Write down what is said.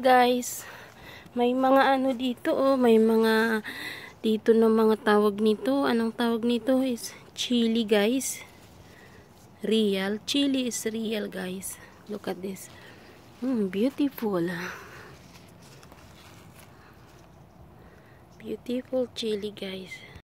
guys may mga ano dito oh may mga dito na mga tawag nito anong tawag nito is chili guys real chili is real guys look at this mm, beautiful beautiful chili guys